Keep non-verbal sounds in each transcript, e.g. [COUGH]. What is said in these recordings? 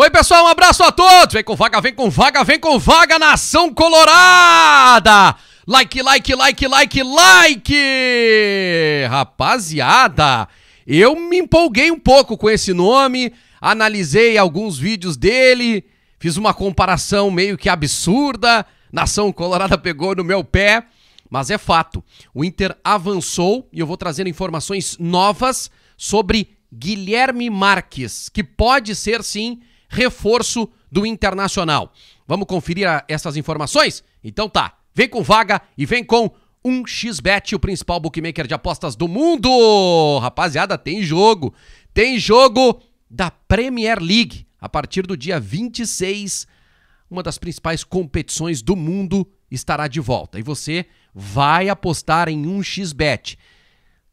Oi, pessoal, um abraço a todos. Vem com vaga, vem com vaga, vem com vaga, nação colorada. Like, like, like, like, like. Rapaziada, eu me empolguei um pouco com esse nome, analisei alguns vídeos dele, fiz uma comparação meio que absurda. Nação colorada [LAUGHS] pegou no meu pé. Mas é fato, o Inter avançou e eu vou trazer informações novas sobre Guilherme Marques, que pode ser sim reforço do Internacional. Vamos conferir ah, essas informações? Então tá, vem com vaga e vem com 1xBet, o principal bookmaker de apostas do mundo. Rapaziada, tem jogo. Tem jogo da Premier League a partir do dia 26. Uma das principais competições do mundo estará de volta e você vai apostar em 1xBet.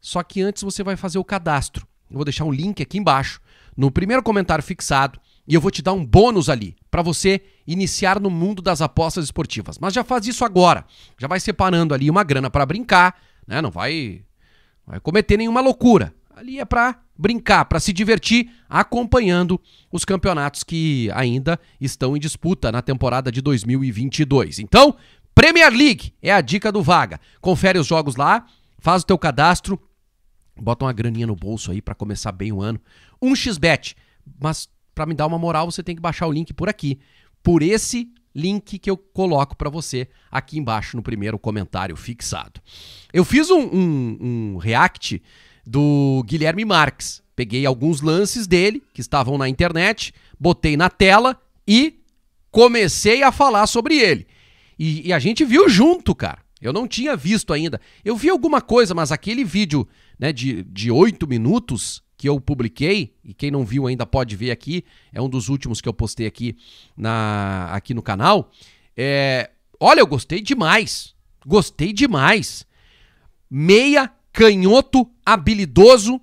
Só que antes você vai fazer o cadastro. Eu vou deixar um link aqui embaixo no primeiro comentário fixado e eu vou te dar um bônus ali para você iniciar no mundo das apostas esportivas. Mas já faz isso agora. Já vai separando ali uma grana para brincar, né? Não vai, vai cometer nenhuma loucura. Ali é para brincar, para se divertir, acompanhando os campeonatos que ainda estão em disputa na temporada de 2022. Então, Premier League é a dica do Vaga. Confere os jogos lá, faz o teu cadastro, bota uma graninha no bolso aí para começar bem o ano. Um xbet, mas para me dar uma moral, você tem que baixar o link por aqui, por esse link que eu coloco para você aqui embaixo no primeiro comentário fixado. Eu fiz um, um, um react do Guilherme Marques. Peguei alguns lances dele que estavam na internet, botei na tela e comecei a falar sobre ele. E, e, a gente viu junto, cara. Eu não tinha visto ainda. Eu vi alguma coisa, mas aquele vídeo né, de, de minutos que eu publiquei, e quem não viu ainda pode ver aqui, é um dos últimos que eu postei aqui, na, aqui no canal. É, olha, eu gostei demais. Gostei demais. Meia, canhoto, habilidoso.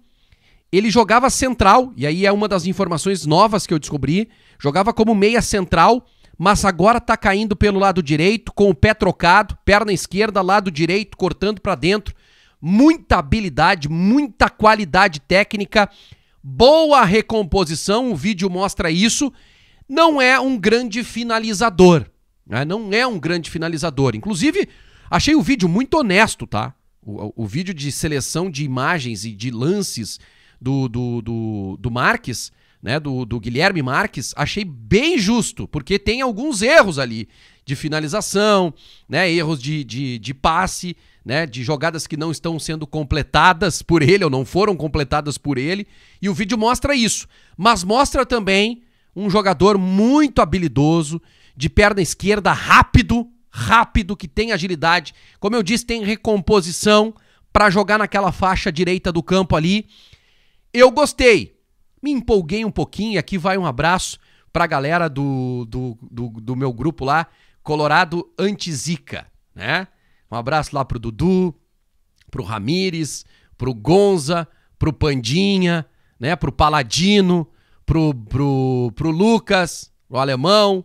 Ele jogava central, e aí é uma das informações novas que eu descobri. Jogava como meia central, mas agora tá caindo pelo lado direito, com o pé trocado, perna esquerda, lado direito, cortando para dentro muita habilidade, muita qualidade técnica, boa recomposição, o vídeo mostra isso. Não é um grande finalizador, né? não é um grande finalizador. Inclusive, achei o vídeo muito honesto, tá? O, o vídeo de seleção de imagens e de lances do, do, do, do Marques, né, do, do Guilherme Marques, achei bem justo, porque tem alguns erros ali de finalização, né, erros de, de, de passe, né, de jogadas que não estão sendo completadas por ele ou não foram completadas por ele, e o vídeo mostra isso, mas mostra também um jogador muito habilidoso, de perna esquerda, rápido, rápido, que tem agilidade, como eu disse, tem recomposição para jogar naquela faixa direita do campo ali. Eu gostei, me empolguei um pouquinho, aqui vai um abraço pra galera do, do, do, do meu grupo lá, Colorado Antizica, né? Um abraço lá pro Dudu, pro Ramires, pro Gonza, pro Pandinha, né? Pro Paladino, pro, pro, pro Lucas, pro Alemão.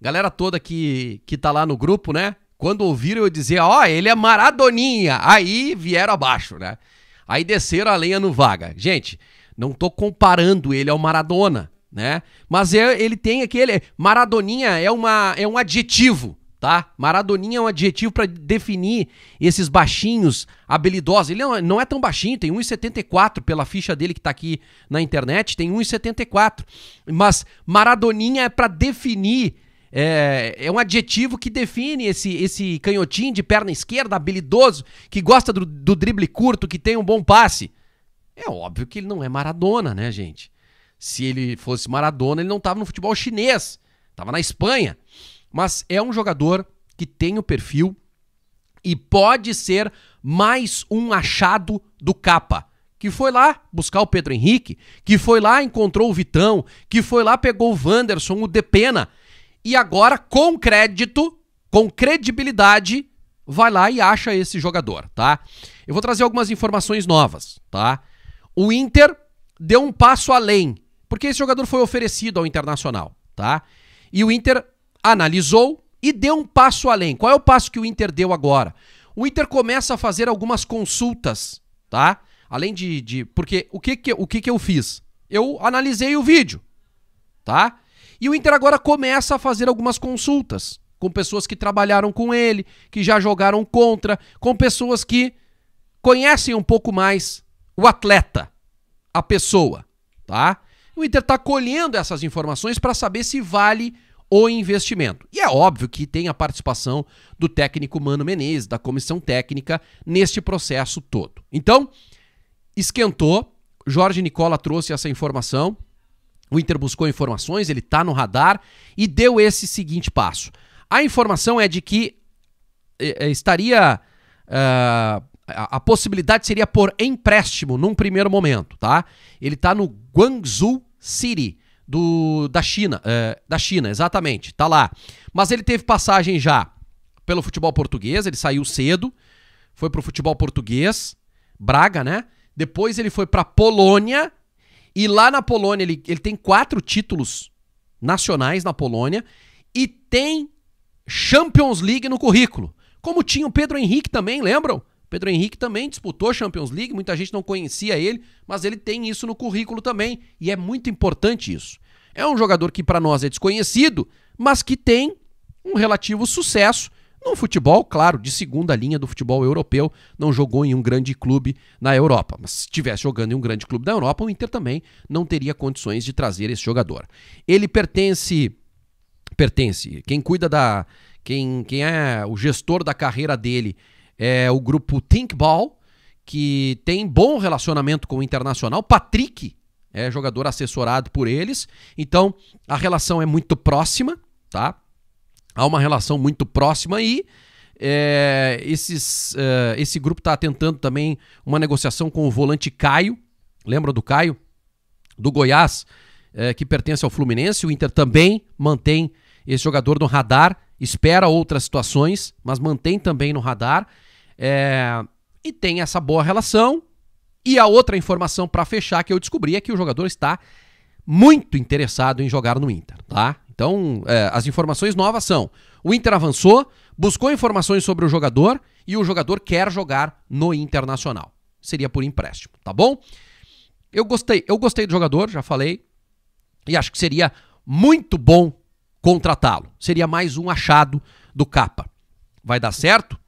Galera toda que, que tá lá no grupo, né? Quando ouviram eu dizer, ó, oh, ele é Maradoninha. Aí vieram abaixo, né? Aí desceram a lenha no Vaga. Gente, não tô comparando ele ao Maradona, né? Mas é, ele tem aquele. Maradoninha é, uma, é um adjetivo tá? Maradoninha é um adjetivo para definir esses baixinhos habilidosos. Ele é não, é tão baixinho, tem 1,74 pela ficha dele que tá aqui na internet, tem 1,74. Mas Maradoninha é para definir é, é, um adjetivo que define esse, esse canhotinho de perna esquerda, habilidoso, que gosta do, do drible curto, que tem um bom passe. É óbvio que ele não é Maradona, né, gente? Se ele fosse Maradona, ele não estava no futebol chinês, Tava na Espanha. Mas é um jogador que tem o perfil e pode ser mais um achado do capa. Que foi lá buscar o Pedro Henrique, que foi lá, encontrou o Vitão, que foi lá, pegou o Wanderson, o Depena, e agora, com crédito, com credibilidade, vai lá e acha esse jogador, tá? Eu vou trazer algumas informações novas, tá? O Inter deu um passo além, porque esse jogador foi oferecido ao Internacional, tá? E o Inter analisou e deu um passo além. Qual é o passo que o Inter deu agora? O Inter começa a fazer algumas consultas, tá? Além de. de porque o, que, que, o que, que eu fiz? Eu analisei o vídeo, tá? E o Inter agora começa a fazer algumas consultas com pessoas que trabalharam com ele, que já jogaram contra, com pessoas que conhecem um pouco mais o atleta, a pessoa, tá? O Inter está colhendo essas informações para saber se vale o investimento. E é óbvio que tem a participação do técnico Mano Menezes, da comissão técnica, neste processo todo. Então, esquentou, Jorge Nicola trouxe essa informação, o Inter buscou informações, ele está no radar e deu esse seguinte passo. A informação é de que eh, eh, estaria. Uh, a, a possibilidade seria por empréstimo num primeiro momento, tá? Ele está no Guangzhou City, do, da China, é, da China, exatamente, tá lá. Mas ele teve passagem já pelo futebol português, ele saiu cedo, foi pro futebol português, Braga, né? Depois ele foi pra Polônia, e lá na Polônia ele, ele tem quatro títulos nacionais na Polônia e tem Champions League no currículo. Como tinha o Pedro Henrique também, lembram? Pedro Henrique também disputou Champions League, muita gente não conhecia ele, mas ele tem isso no currículo também e é muito importante isso. É um jogador que para nós é desconhecido, mas que tem um relativo sucesso no futebol, claro, de segunda linha do futebol europeu, não jogou em um grande clube na Europa. Mas se estivesse jogando em um grande clube da Europa, o Inter também não teria condições de trazer esse jogador. Ele pertence pertence, quem cuida da quem quem é o gestor da carreira dele é o grupo Thinkball, que tem bom relacionamento com o Internacional. Patrick é jogador assessorado por eles. Então, a relação é muito próxima, tá? Há uma relação muito próxima e é, esses, é, esse grupo está tentando também uma negociação com o volante Caio. Lembra do Caio? Do Goiás, é, que pertence ao Fluminense. O Inter também mantém esse jogador no radar, espera outras situações, mas mantém também no radar. É, e tem essa boa relação. E a outra informação para fechar que eu descobri é que o jogador está muito interessado em jogar no Inter, tá? Então, é, as informações novas são: o Inter avançou, buscou informações sobre o jogador e o jogador quer jogar no Internacional. Seria por empréstimo, tá bom? Eu gostei, eu gostei do jogador, já falei, e acho que seria muito bom contratá-lo. Seria mais um achado do capa. Vai dar certo?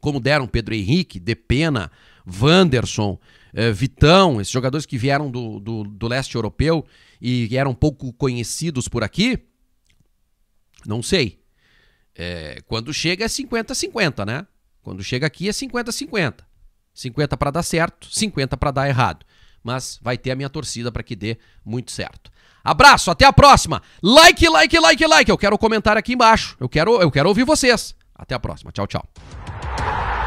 como deram Pedro Henrique, Depena, Wanderson, eh, Vitão, esses jogadores que vieram do, do, do leste europeu e eram pouco conhecidos por aqui? Não sei. É, quando chega é 50-50, né? Quando chega aqui é 50-50. 50 para dar certo, 50 para dar errado. Mas vai ter a minha torcida para que dê muito certo. Abraço, até a próxima. Like, like, like, like. Eu quero comentário aqui embaixo. Eu quero, eu quero ouvir vocês. Até a próxima. Tchau, tchau. Bye.